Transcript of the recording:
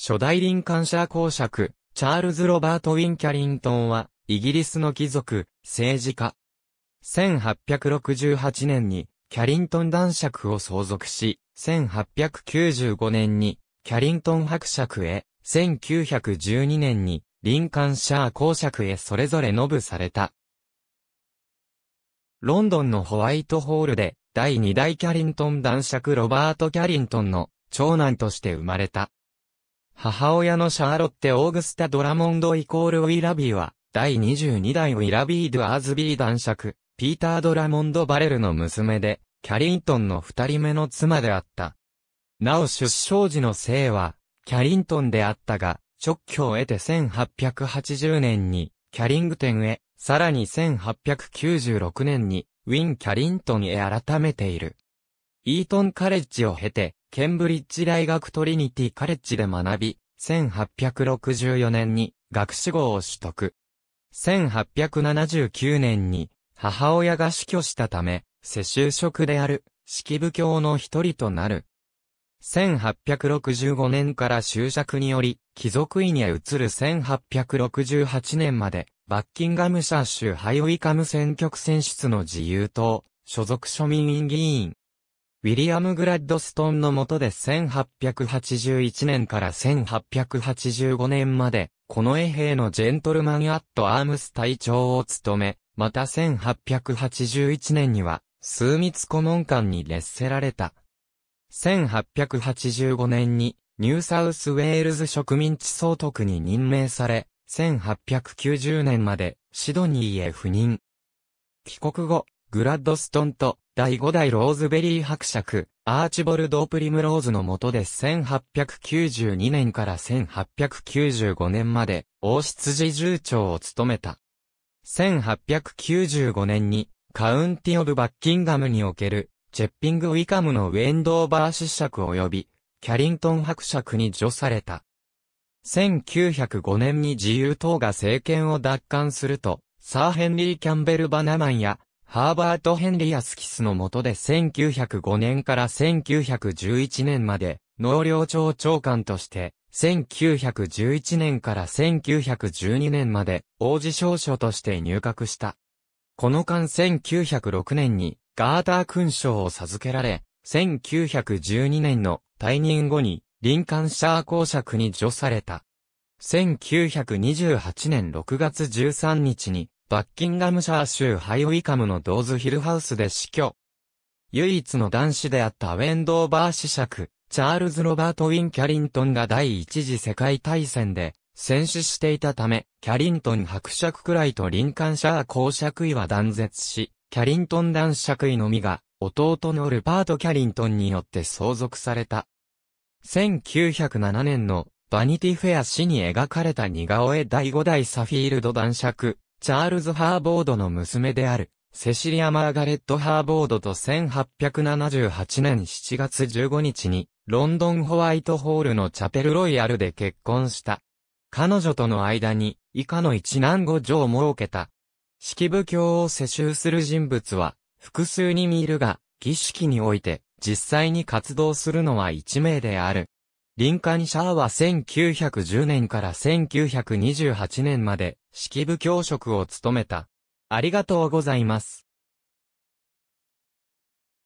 初代林間ー公爵、チャールズ・ロバート・ウィン・キャリントンは、イギリスの貴族、政治家。1868年に、キャリントン男爵を相続し、1895年に、キャリントン伯爵へ、1912年に、リンカンシャー公爵へそれぞれノブされた。ロンドンのホワイトホールで、第2代キャリントン男爵ロバート・キャリントンの長男として生まれた。母親のシャーロッテ・オーグスタ・ドラモンドイコール・ウィラビーは、第22代ウィラビー・ドゥ・アーズビー男爵、ピーター・ドラモンド・バレルの娘で、キャリントンの二人目の妻であった。なお出生時の姓は、キャリントンであったが、直居を得て1880年に、キャリングテンへ、さらに1896年に、ウィン・キャリントンへ改めている。イートン・カレッジを経て、ケンブリッジ大学トリニティカレッジで学び、1864年に学士号を取得。1879年に母親が死去したため、世襲職である、式部教の一人となる。1865年から就職により、貴族院へ移る1868年まで、バッキンガムシャー州ハイウィカム選挙区選出の自由党、所属庶民院議員、ウィリアム・グラッドストンの下で1881年から1885年まで、この衛兵のジェントルマン・アット・アームス隊長を務め、また1881年には、数密顧問官に列せられた。1885年に、ニューサウスウェールズ植民地総督に任命され、1890年までシドニーへ赴任。帰国後、グラッドストンと第5代ローズベリー伯爵、アーチボルド・プリムローズの下で1892年から1895年まで、王室侍従長を務めた。1895年に、カウンティ・オブ・バッキンガムにおける、チェッピング・ウィカムのウェンドーバー子爵及び、キャリントン伯爵に除された。1905年に自由党が政権を奪還すると、サーヘンリー・キャンベル・バナマンや、ハーバート・ヘンリアスキスの下で1905年から1911年まで、農業庁長官として、1911年から1912年まで、王子少書として入閣した。この間1906年に、ガーター勲章を授けられ、1912年の退任後に、林間シャー公爵に除された。1928年6月13日に、バッキンガムシャー州ハイウィカムのドーズヒルハウスで死去。唯一の男子であったウェンドーバー子爵、チャールズ・ロバート・ウィン・キャリントンが第一次世界大戦で戦死していたため、キャリントン伯爵くらいとリンカンシャー公爵位は断絶し、キャリントン男爵位のみが、弟のルパート・キャリントンによって相続された。1907年のバニティフェア誌に描かれた似顔絵第5代サフィールド男爵、チャールズ・ハーボードの娘である、セシリア・マーガレット・ハーボードと1878年7月15日に、ロンドンホワイトホールのチャペルロイヤルで結婚した。彼女との間に、以下の一男五女を設けた。式部教を世襲する人物は、複数に見るが、儀式において、実際に活動するのは一名である。リンカンシャーは1910年から1928年まで、式部教職を務めた。ありがとうございます。